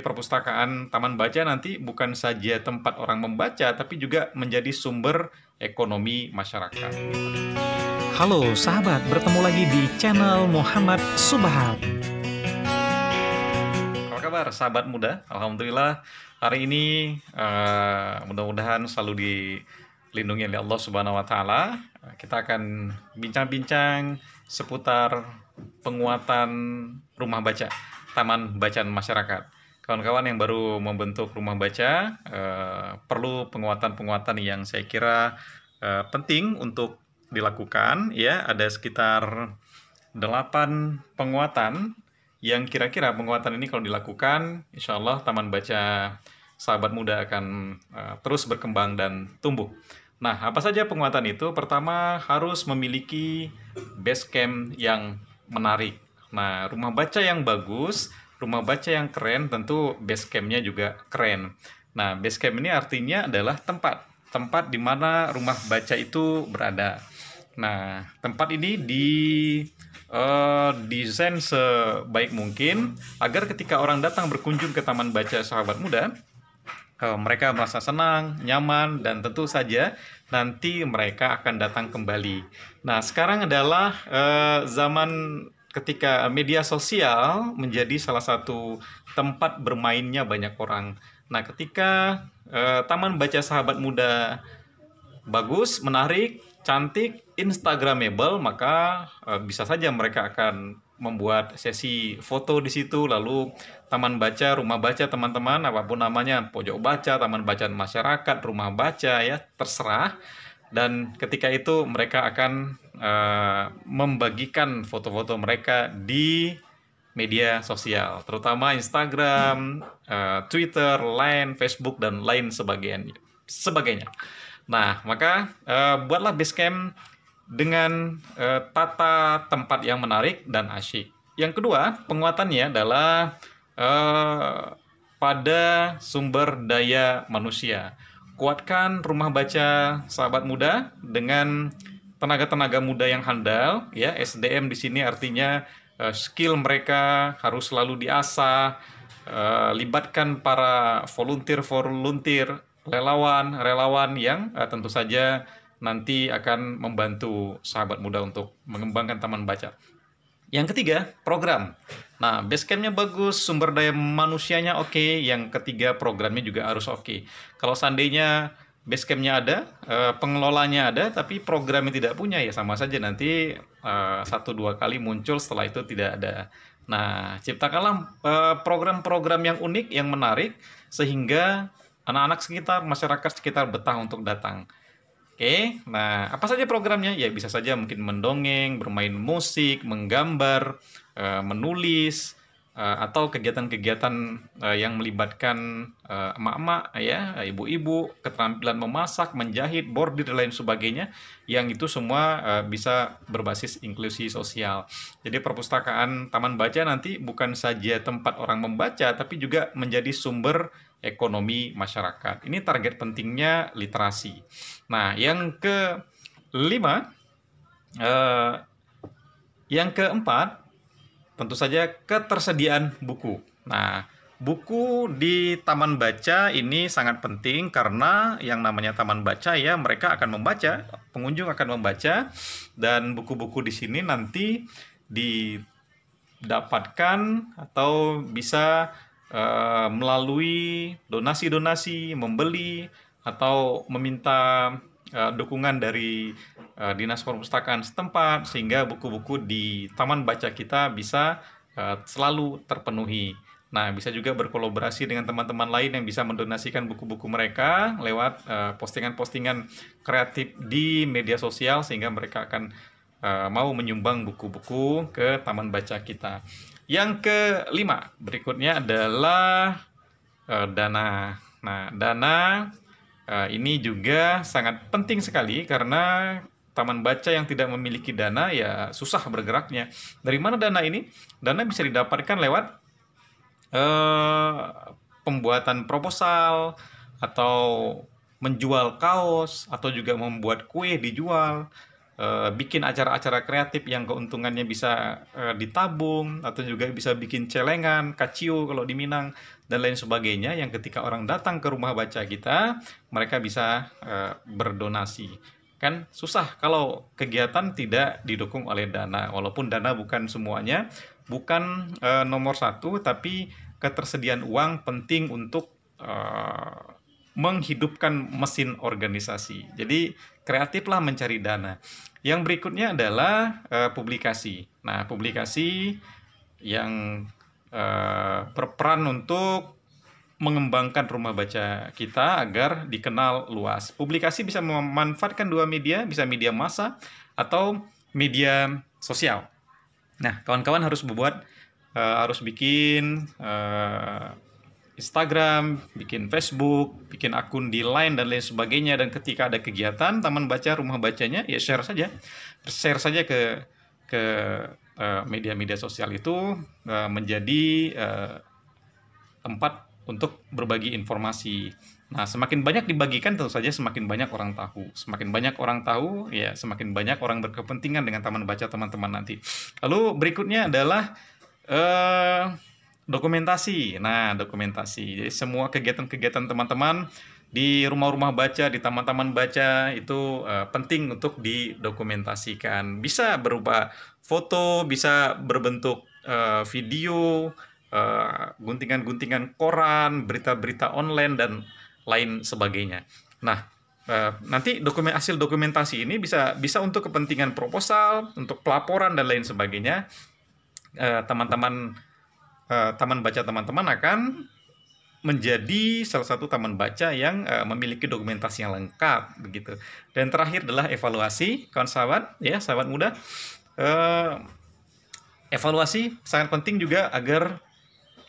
perpustakaan Taman Baca nanti bukan saja tempat orang membaca, tapi juga menjadi sumber ekonomi masyarakat. Halo sahabat, bertemu lagi di channel Muhammad Subhan. Apa kabar sahabat muda? Alhamdulillah hari ini uh, mudah-mudahan selalu dilindungi oleh Allah Subhanahu Wa Taala. Kita akan bincang-bincang seputar penguatan rumah baca, taman bacaan masyarakat kawan-kawan yang baru membentuk rumah baca uh, perlu penguatan-penguatan yang saya kira uh, penting untuk dilakukan ya ada sekitar 8 penguatan yang kira-kira penguatan ini kalau dilakukan insya Allah Taman Baca Sahabat Muda akan uh, terus berkembang dan tumbuh. Nah, apa saja penguatan itu? Pertama, harus memiliki base camp yang menarik. Nah, rumah baca yang bagus rumah baca yang keren tentu base campnya juga keren. Nah, base camp ini artinya adalah tempat, tempat di mana rumah baca itu berada. Nah, tempat ini di uh, desain sebaik mungkin agar ketika orang datang berkunjung ke Taman Baca Sahabat Muda, uh, mereka merasa senang, nyaman, dan tentu saja nanti mereka akan datang kembali. Nah, sekarang adalah uh, zaman ketika media sosial menjadi salah satu tempat bermainnya banyak orang. Nah, ketika uh, Taman Baca Sahabat Muda bagus, menarik, cantik, instagramable, maka uh, bisa saja mereka akan membuat sesi foto di situ lalu taman baca, rumah baca teman-teman apapun namanya, pojok baca, taman bacaan masyarakat, rumah baca ya, terserah dan ketika itu mereka akan uh, membagikan foto-foto mereka di media sosial, terutama Instagram, uh, Twitter, Line, Facebook dan lain sebagainya. Sebagainya. Nah, maka uh, buatlah camp dengan uh, tata tempat yang menarik dan asyik. Yang kedua, penguatannya adalah uh, pada sumber daya manusia kuatkan rumah baca sahabat muda dengan tenaga-tenaga muda yang handal ya SDM di sini artinya uh, skill mereka harus selalu diasah uh, libatkan para volunteer volunteer relawan relawan yang uh, tentu saja nanti akan membantu sahabat muda untuk mengembangkan taman baca yang ketiga program Nah, basecampnya bagus, sumber daya manusianya oke, okay. yang ketiga programnya juga harus oke. Okay. Kalau seandainya basecampnya ada, eh, pengelolanya ada, tapi programnya tidak punya ya sama saja nanti eh, satu dua kali muncul setelah itu tidak ada. Nah, ciptakanlah eh, program-program yang unik, yang menarik, sehingga anak-anak sekitar, masyarakat sekitar betah untuk datang. Oke, nah apa saja programnya? Ya bisa saja mungkin mendongeng, bermain musik, menggambar, Eh, menulis eh, atau kegiatan-kegiatan eh, yang melibatkan emak-emak ya ibu-ibu keterampilan memasak menjahit bordir dan lain sebagainya yang itu semua bisa berbasis inklusi sosial jadi perpustakaan taman baca nanti bukan saja tempat orang membaca tapi juga menjadi sumber ekonomi masyarakat ini target pentingnya literasi nah yang ke lima yang keempat tentu saja ketersediaan buku. Nah, buku di taman baca ini sangat penting karena yang namanya taman baca ya mereka akan membaca, pengunjung akan membaca dan buku-buku di sini nanti didapatkan atau bisa uh, melalui donasi-donasi, membeli atau meminta uh, dukungan dari uh, dinas perpustakaan setempat sehingga buku-buku di taman baca kita bisa uh, selalu terpenuhi. Nah, bisa juga berkolaborasi dengan teman-teman lain yang bisa mendonasikan buku-buku mereka lewat postingan-postingan uh, kreatif di media sosial sehingga mereka akan uh, mau menyumbang buku-buku ke taman baca kita. Yang kelima berikutnya adalah uh, dana. Nah, dana Eh, ini juga sangat penting sekali karena taman baca yang tidak memiliki dana ya susah bergeraknya. Dari mana dana ini? Dana bisa didapatkan lewat uh, pembuatan proposal atau menjual kaos atau juga membuat kue dijual Eh, bikin acara-acara kreatif yang keuntungannya bisa uh, ditabung atau juga bisa bikin celengan, kaciu kalau di Minang dan lain sebagainya yang ketika orang datang ke rumah baca kita mereka bisa uh, berdonasi kan susah kalau kegiatan tidak didukung oleh dana walaupun dana bukan semuanya bukan uh, nomor satu tapi ketersediaan uang penting untuk uh, menghidupkan mesin organisasi. Jadi kreatiflah mencari dana. Yang berikutnya adalah uh, publikasi. Nah, publikasi yang uh, berperan untuk mengembangkan rumah baca kita agar dikenal luas. Publikasi bisa memanfaatkan dua media, bisa media massa atau media sosial. Nah, kawan-kawan harus membuat uh, eh, harus bikin Instagram, bikin Facebook, bikin akun di Line dan lain sebagainya dan ketika ada kegiatan taman baca rumah bacanya ya share saja. Share saja ke ke eh, media-media uh, sosial itu uh, menjadi uh, tempat untuk berbagi informasi. Nah, semakin banyak dibagikan tentu saja semakin banyak orang tahu. Semakin banyak orang tahu, ya semakin banyak orang berkepentingan dengan taman baca teman-teman nanti. Lalu berikutnya adalah eh uh, dokumentasi. Nah, dokumentasi. Jadi semua kegiatan-kegiatan teman-teman di rumah-rumah baca, di taman-taman baca itu uh, penting untuk didokumentasikan. Bisa berupa foto, bisa berbentuk uh, video, guntingan eh, guntingan-guntingan koran, berita-berita online dan lain sebagainya. Nah, nanti dokumen hasil dokumentasi ini bisa bisa untuk kepentingan proposal, untuk pelaporan dan lain sebagainya. teman -teman uh, taman baca teman-teman akan menjadi salah satu taman baca yang uh, memiliki dokumentasi yang lengkap begitu. Dan terakhir adalah evaluasi, kawan sahabat, ya sahabat muda. Uh, evaluasi sangat penting juga agar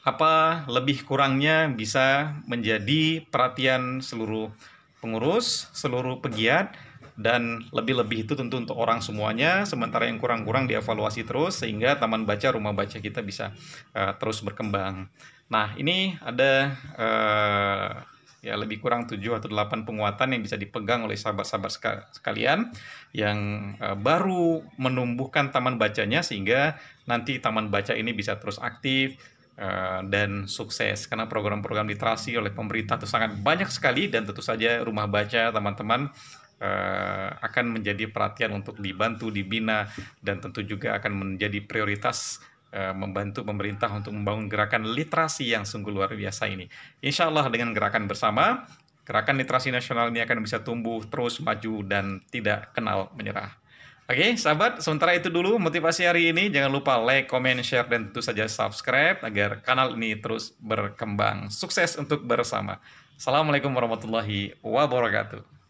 apa lebih kurangnya bisa menjadi perhatian seluruh pengurus, seluruh pegiat dan lebih-lebih itu tentu untuk orang semuanya sementara yang kurang-kurang dievaluasi terus sehingga taman baca rumah baca kita bisa uh, terus berkembang. Nah, ini ada uh, ya lebih kurang 7 atau 8 penguatan yang bisa dipegang oleh sahabat-sahabat sekalian yang uh, baru menumbuhkan taman bacanya sehingga nanti taman baca ini bisa terus aktif dan sukses karena program-program literasi oleh pemerintah itu sangat banyak sekali dan tentu saja rumah baca teman-teman Eh, akan menjadi perhatian untuk dibantu, dibina, dan tentu juga akan menjadi prioritas eh, membantu pemerintah untuk membangun gerakan literasi yang sungguh luar biasa ini. Insya Allah dengan gerakan bersama, gerakan literasi nasional ini akan bisa tumbuh terus maju dan tidak kenal menyerah. Oke, sahabat, sementara itu dulu motivasi hari ini. Jangan lupa like, comment, share, dan tentu saja subscribe agar kanal ini terus berkembang. Sukses untuk bersama. Assalamualaikum warahmatullahi wabarakatuh.